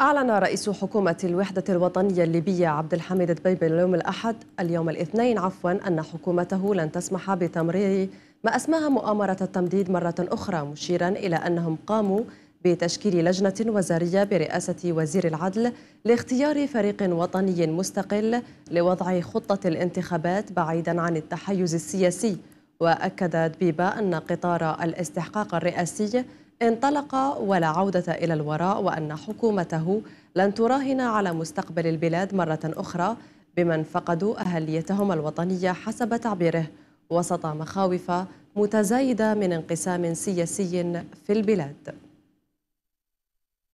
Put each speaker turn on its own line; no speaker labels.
أعلن رئيس حكومة الوحدة الوطنية الليبية عبد الحميد دبيبي اليوم الأحد اليوم الاثنين عفوا أن حكومته لن تسمح بتمرير ما أسماها مؤامرة التمديد مرة أخرى مشيرا إلى أنهم قاموا بتشكيل لجنة وزارية برئاسة وزير العدل لاختيار فريق وطني مستقل لوضع خطة الانتخابات بعيدا عن التحيز السياسي وأكدت بيبا أن قطار الاستحقاق الرئاسي انطلق ولا عودة إلى الوراء وأن حكومته لن تراهن على مستقبل البلاد مرة أخرى بمن فقدوا أهليتهم الوطنية حسب تعبيره وسط مخاوف متزايدة من انقسام سياسي في البلاد